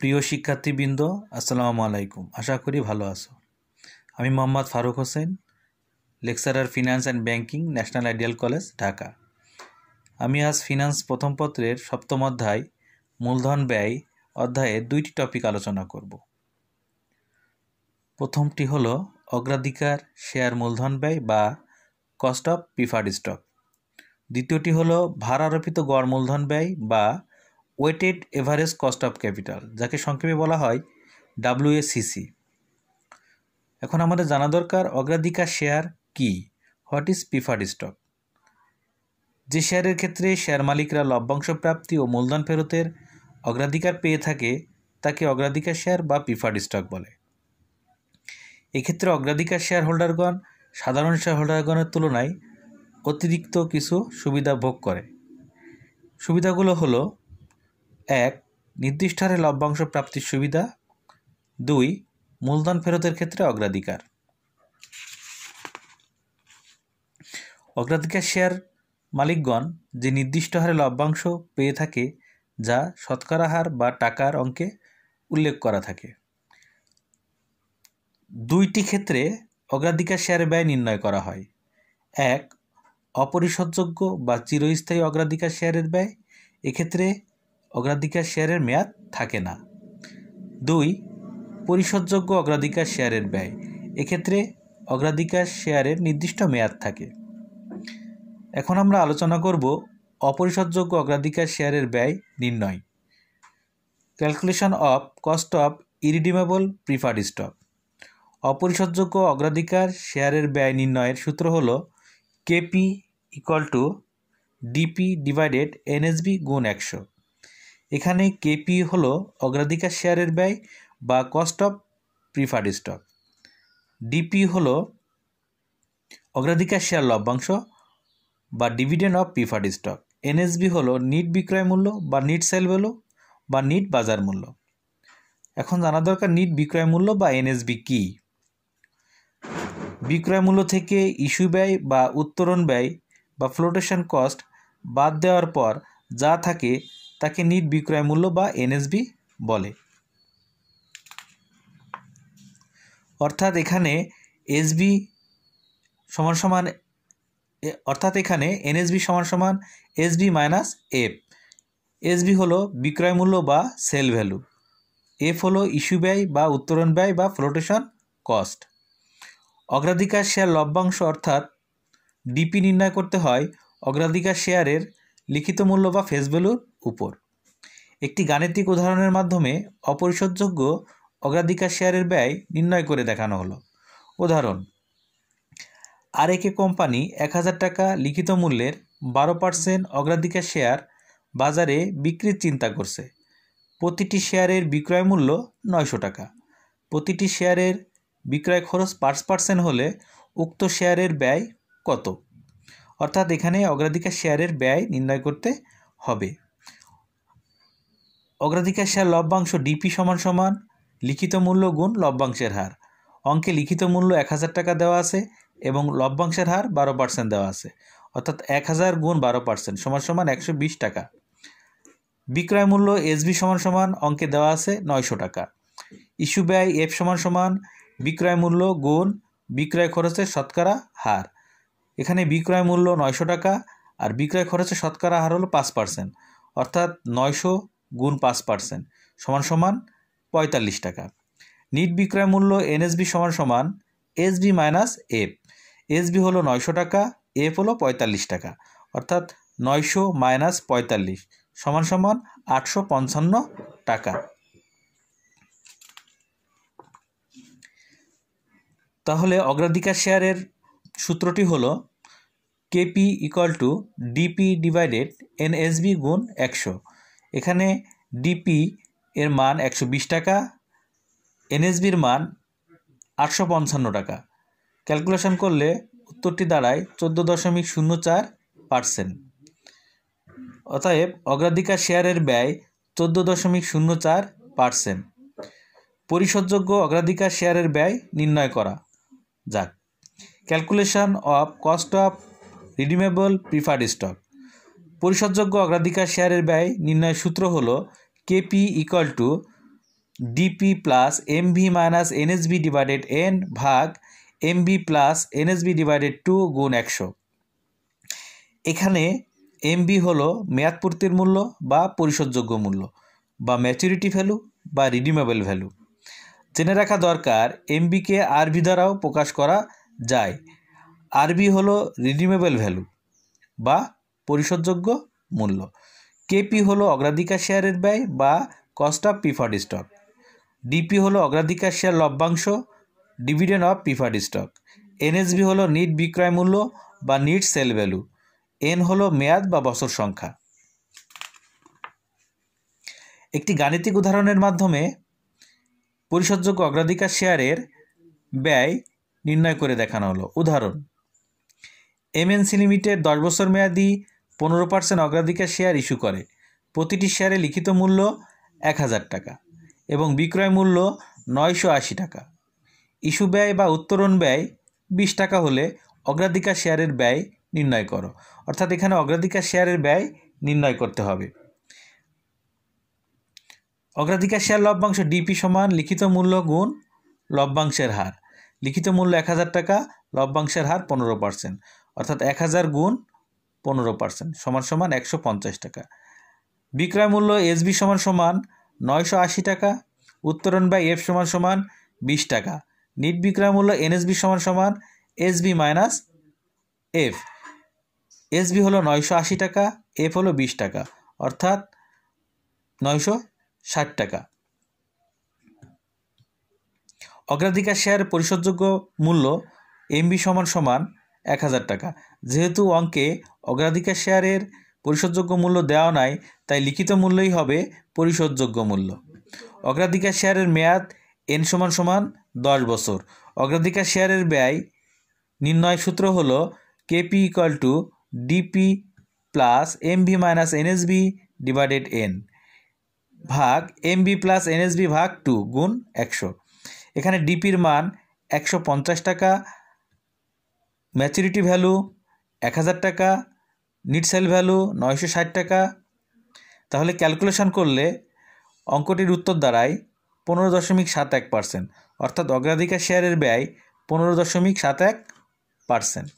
প্রিয় শিক্ষার্থীবৃন্দ আসসালাম আলাইকুম আশা করি ভালো আছো আমি Mohammad Faruk Hossain lecturer finance and banking National Ideal College Dhaka আমি আজ ফিনান্স প্রথম পত্রের সপ্তম অধ্যায় মূলধন ব্যয় অধ্যায়ে দুইটি টপিক আলোচনা করব প্রথমটি হল অগ্রাধিকার শেয়ার মূলধন ব্যয় বা কস্ট অফ প্রিফার্ড স্টক দ্বিতীয়টি হল ভার আরোপিত গড় মূলধন ব্যয় বা weighted average cost of capital যাকে সংক্ষেপে বলা হয় ডাব্লিউএসিসি এখন আমাদের জানা দরকার অগ্রাধিকার শেয়ার কি হোয়াট ইজ প্রিফার্ড স্টক যে শেয়ারের ক্ষেত্রে শেয়ার মালিকরা লভ্যাংশ প্রাপ্তি ও মূলধন ফেরতের অগ্রাধিকার পেয়ে থাকে তাকে অগ্রাধিকার শেয়ার বা প্রিফার্ড স্টক বলে এক্ষেত্রে অগ্রাধিকার শেয়ার হোল্ডারগণ সাধারণ শেয়ার হোল্ডারগণের তুলনায় অতিরিক্ত কিছু সুবিধা ভোগ করে সুবিধাগুলো হলো এক নির্দিষ্ট হারে লভ্যাংশ প্রাপ্তির সুবিধা দুই মূলধন ফেরতের ক্ষেত্রে অগ্রাধিকার অগ্রাধিকার শেয়ার মালিকগণ যে নির্দিষ্ট হারে লভ্যাংশ পেয়ে থাকে যা শতকরা হার বা টাকার অঙ্কে উল্লেখ করা থাকে দুইটি ক্ষেত্রে অগ্রাধিকার শেয়ার ব্যয় নির্ণয় করা হয় এক অপরিশোধযোগ্য বা চিরস্থায়ী অগ্রাধিকার শেয়ারের ব্যয় এক্ষেত্রে অগ্রাধিকার শেয়ারের মেয়াদ থাকে না দুই পরিশোধযোগ্য অগ্রাধিকার শেয়ারের ব্যয় এক্ষেত্রে অগ্রাধিকার শেয়ারের নির্দিষ্ট মেয়াদ থাকে এখন আমরা আলোচনা করব অপরিশোধযোগ্য অগ্রাধিকার শেয়ারের ব্যয় নির্ণয় calculation of cost of irredeemable preferred stock অপরিশোধযোগ্য অগ্রাধিকার শেয়ারের ব্যয় নির্ণয়ের সূত্র হল KP equal to DP divided NSB গুণ একশো এখানে কেপি হল অগ্রাধিকার শেয়ারের ব্যয় বা cost of preferred stock DP হল অগ্রাধিকার শেয়ার লভ্যাংশ বা dividend of preferred stock NSB হলো নিট বিক্রয় মূল্য বা নিট সেল ভ্যালু বা নিট বাজার মূল্য এখন জানা দরকার নিট বিক্রয় মূল্য বা এনএসবি কি বিক্রয় মূল্য থেকে ইস্যু ব্যয় বা উত্তরণ ব্যয় বা ফ্লোটেশন কস্ট বাদ দেওয়ার পর যা থাকে তাকে নিট বিক্রয় মূল্য বা এনএসবি বলে অর্থাৎ এখানে এসবি সমান সমান অর্থাৎ এখানে এনএসবি সমান সমান এসবি মাইনাস এফ এসবি হলো বিক্রয় মূল্য বা সেল ভ্যালু এফ হলো ইস্যু ব্যয় বা উত্তরণ ব্যয় বা ফ্লোটেশন কস্ট অগ্রাধিকার শেয়ার লভ্যাংশ অর্থাৎ ডিপি নির্ণয় করতে হয় অগ্রাধিকার শেয়ারের লিখিত মূল্য বা ফেস ভ্যালুর উপর একটি গাণিতিক উদাহরণের মাধ্যমে অপরিশোধযোগ্য অগ্রাধিকার শেয়ারের ব্যয় নির্ণয় করে দেখানো হলো উদাহরণ আর একে কোম্পানি এক হাজার টাকা লিখিত মূল্যের বারো পার্সেন্ট অগ্রাধিকার শেয়ার বাজারে বিক্রির চিন্তা করছে প্রতিটি শেয়ারের বিক্রয় মূল্য নয়শো টাকা প্রতিটি শেয়ারের বিক্রয় খরচ পাঁচ পার্সেন্ট হলে উক্ত শেয়ারের ব্যয় কত অর্থাৎ এখানে অগ্রাধিকার শেয়ারের ব্যয় নির্ণয় করতে হবে অগ্রাধিকার শেয়ার লভ্যাংশ ডিপি সমান সমান লিখিত মূল্য গুণ লভ্যাংশের হার অঙ্কে লিখিত মূল্য এক হাজার টাকা দেওয়া আছে এবং লভ্যাংশের হার বারো পার্সেন্ট দেওয়া আছে অর্থাৎ এক হাজার গুণ বারো পার্সেন্ট সমান সমান একশো বিশ টাকা বিক্রয় মূল্য এসবি সমান সমান অঙ্কে দেওয়া আছে নয়শো টাকা ইস্যু ব্যয় এফ সমান সমান বিক্রয় মূল্য গুণ বিক্রয় খরচে শতকরা হার এখানে বিক্রয় মূল্য নয়শো টাকা আর বিক্রয় খরচে শতকরা হার হলো পাঁচ পার্সেন্ট অর্থাৎ নয়শো গুণ পাঁচ পার্সেন্ট সমান সমান পঁয়তাল্লিশ টাকা নিট বিক্রয় মূল্য এনএসবি সমান সমান এসবি মাইনাস এফ এসবি হলো নয়শো টাকা এফ হলো পঁয়তাল্লিশ টাকা অর্থাৎ নয়শো মাইনাস পঁয়তাল্লিশ সমান সমান আটশো পঞ্চান্ন টাকা তাহলে অগ্রাধিকার শেয়ারের সূত্রটি হলো KP equal to DP divided NSB গুণ একশো এখানে ডিপি এর মান একশো টাকা এনএসবির মান আটশো টাকা ক্যালকুলেশন করলে উত্তরটি দাঁড়ায় চোদ্দো দশমিক শূন্য চার পার্সেন্ট অতএব অগ্রাধিকার শেয়ারের ব্যয় চোদ্দো দশমিক শূন্য চার পার্সেন্ট পরিশোধযোগ্য অগ্রাধিকার শেয়ারের ব্যয় নির্ণয় করা যাক calculation of cost of redeemable preferred stock পরিশোধযোগ্য অগ্রাধিকার শেয়ারের ব্যয় নির্ণয়ের সূত্র হল KP equal to DP plus MV minus NSB divided N ভাগ MB plus NSB divided two গুণ একশো এখানে এমবি হলো মেয়াদপূর্তির মূল্য বা পরিশোধযোগ্য মূল্য বা ম্যাচুরিটি ভ্যালু বা রিডিমেবল ভ্যালু জেনে রাখা দরকার এমবিকে আরবি দ্বারাও প্রকাশ করা যায় আরবি হলো রিডিমেবল ভ্যালু বা পরিশোধযোগ্য মূল্য কেপি হলো অগ্রাধিকার শেয়ারের ব্যয় বা cost of preferred stock DP হলো অগ্রাধিকার শেয়ার লভ্যাংশ dividend of preferred stock NSB হলো নিট বিক্রয় মূল্য বা নিট সেল ভ্যালু এন হলো মেয়াদ বা বছর সংখ্যা একটি গাণিতিক উদাহরণের মাধ্যমে পরিশোধযোগ্য অগ্রাধিকার শেয়ারের ব্যয় নির্ণয় করে দেখানো হলো উদাহরণ এমএনসি লিমিটেড দশ বছর মেয়াদি পনেরো পার্সেন্ট অগ্রাধিকার শেয়ার ইস্যু করে প্রতিটি শেয়ারে লিখিত মূল্য এক হাজার টাকা এবং বিক্রয় মূল্য নয়শো আশি টাকা ইস্যু ব্যয় বা উত্তরণ ব্যয় বিশ টাকা হলে অগ্রাধিকার শেয়ারের ব্যয় নির্ণয় করো অর্থাৎ এখানে অগ্রাধিকার শেয়ারের ব্যয় নির্ণয় করতে হবে অগ্রাধিকার শেয়ার লভ্যাংশ ডিপি সমান লিখিত মূল্য গুণ লভ্যাংশের হার লিখিত মূল্য এক হাজার টাকা লভ্যাংশের হার পনেরো পার্সেন্ট অর্থাৎ এক হাজার গুণ পনেরো পার্সেন্ট সমান সমান একশো পঞ্চাশ টাকা বিক্রয় মূল্য এসবি সমান সমান নয়শো আশি টাকা উত্তরণ বাই এফ সমান সমান বিশ টাকা নিট বিক্রয় মূল্য এনএসবি সমান সমান এসবি মাইনাস এফ এসবি হলো নয়শো আশি টাকা এফ হলো বিশ টাকা অর্থাৎ নয়শো ষাট টাকা অগ্রাধিকার শেয়ার পরিশোধযোগ্য মূল্য এমবি সমান সমান এক হাজার টাকা যেহেতু অঙ্কে অগ্রাধিকার শেয়ারের পরিশোধযোগ্য মূল্য দেওয়া নাই তাই লিখিত মূল্যই হবে পরিশোধযোগ্য মূল্য অগ্রাধিকার শেয়ারের মেয়াদ এন সমান সমান দশ বছর অগ্রাধিকার শেয়ারের ব্যয় নির্ণয় সূত্র হল KP equal to DP plus M V minus NSB divided N ভাগ এম বি প্লাস এনএসবি ভাগ টু গুণ একশো এখানে ডিপির মান একশো পঞ্চাশ টাকা ম্যাচুরিটি ভ্যালু এক হাজার টাকা নিট সেল ভ্যালু নয়শো ষাট টাকা তাহলে ক্যালকুলেশন করলে অঙ্কটির উত্তর দাঁড়ায় পনেরো দশমিক সাত এক পার্সেন্ট অর্থাৎ অগ্রাধিকার শেয়ারের ব্যয় পনেরো দশমিক সাত এক পার্সেন্ট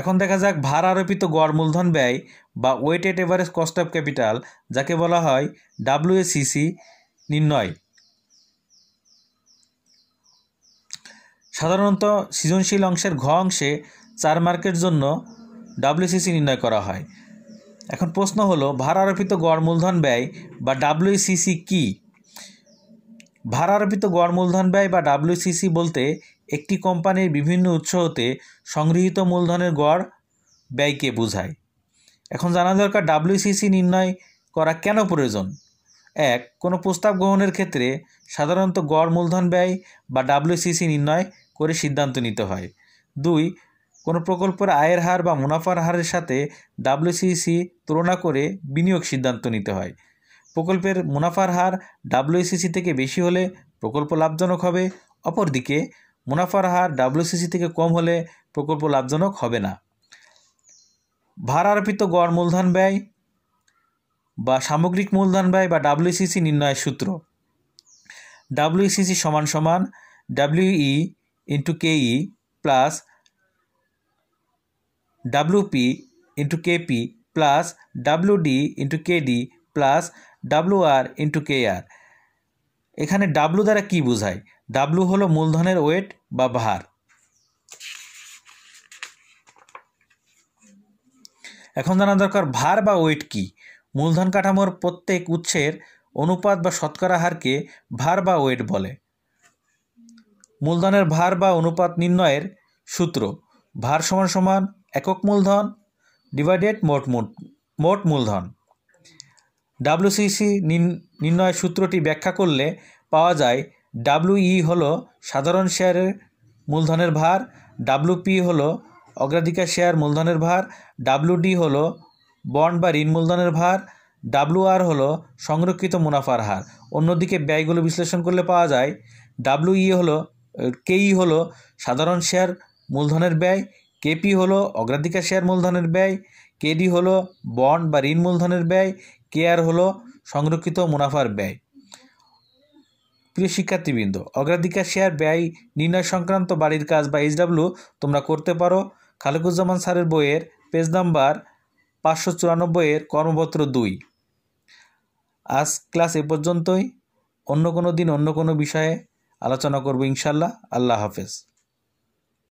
এখন দেখা যাক ভার আরোপিত গড় মূলধন ব্যয় বা weighted average cost of capital যাকে বলা হয় ডাব্লিউএসিসি নির্ণয় সাধারণত সৃজনশীল অংশের ঘ অংশে চার মার্কের জন্য ডাব্লিউসিসি নির্ণয় করা হয় এখন প্রশ্ন হলো ভার আরোপিত গড় মূলধন ব্যয় বা ডাব্লিউসিসি কি ভার আরোপিত গড় মূলধন ব্যয় বা ডাব্লিউসিসি বলতে একটি কোম্পানির বিভিন্ন উৎস হতে সংগৃহীত মূলধনের গড় ব্যয়কে বোঝায় এখন জানা দরকার ডাব্লিউসিসি নির্ণয় করা কেন প্রয়োজন এক কোনো প্রস্তাব গ্রহণের ক্ষেত্রে সাধারণত গড় মূলধন ব্যয় বা ডাব্লিউসিসি নির্ণয় করে সিদ্ধান্ত নিতে হয় দুই কোনো প্রকল্পের আয়ের হার বা মুনাফার হারের সাথে ডাব্লিউসিসি তুলনা করে বিনিয়োগ সিদ্ধান্ত নিতে হয় প্রকল্পের মুনাফার হার ডাব্লিউসিসি থেকে বেশি হলে প্রকল্প লাভজনক হবে অপরদিকে মুনাফার হার ডাব্লিউসিসি থেকে কম হলে প্রকল্প লাভজনক হবে না ভারার্পিত গড় মূলধন ব্যয় বা সামগ্রিক মূলধন ব্যয় বা ডাব্লিউসিসি নির্ণয়ের সূত্র ডাব্লিউসিসি সমান সমান WE into KE plus P P into K plus WP D KP K D plus KD R into K R এখানে ডাব্লু দ্বারা কি বোঝায় ডাব্লু হলো মূলধনের ওয়েট বা ভার এখন জানা দরকার ভার বা ওয়েট কি মূলধন কাঠামোর প্রত্যেক উৎসের অনুপাত বা শতকরা হারকে ভার বা ওয়েট বলে মূলধনের ভার বা অনুপাত নির্ণয়ের সূত্র ভার সমান সমান একক মূলধন ডিভাইডেড মোট মোট মূলধন ডাব্লুসিসি নির্ণয় সূত্রটি ব্যাখ্যা করলে পাওয়া যায় ডাব্লুই e হল সাধারণ শেয়ারের মূলধনের ভার ডাব্লুপি হল অগ্রাধিকার শেয়ার মূলধনের ভার ডাব্লুডি হল বন্ড বা ঋণ মূলধনের ভার ডাব্লুআর হল সংরক্ষিত মুনাফার হার অন্যদিকে ব্যয়গুলো বিশ্লেষণ করলে পাওয়া যায় ডাব্লুই e হল কেই e হল সাধারণ শেয়ার মূলধনের ব্যয় কেপি হলো অগ্রাধিকার শেয়ার মূলধনের ব্যয় কেডি হলো বন্ড বা ঋণ মূলধনের ব্যয় কেয়ার হলো সংরক্ষিত মুনাফার ব্যয় প্রিয় শিক্ষার্থীবৃন্দ অগ্রাধিকার শেয়ার ব্যয় নির্ণয় সংক্রান্ত বাড়ির কাজ বা এইচডাব্লিউ তোমরা করতে পারো খালেকুজ্জামান স্যারের বইয়ের পেজ নাম্বার পাঁচশো চুরানব্বইয়ের কর্মপত্র দুই আজ ক্লাস এ পর্যন্তই অন্য কোনো দিন অন্য কোনো বিষয়ে আলোচনা করব ইনশাল্লাহ আল্লাহ হাফেজ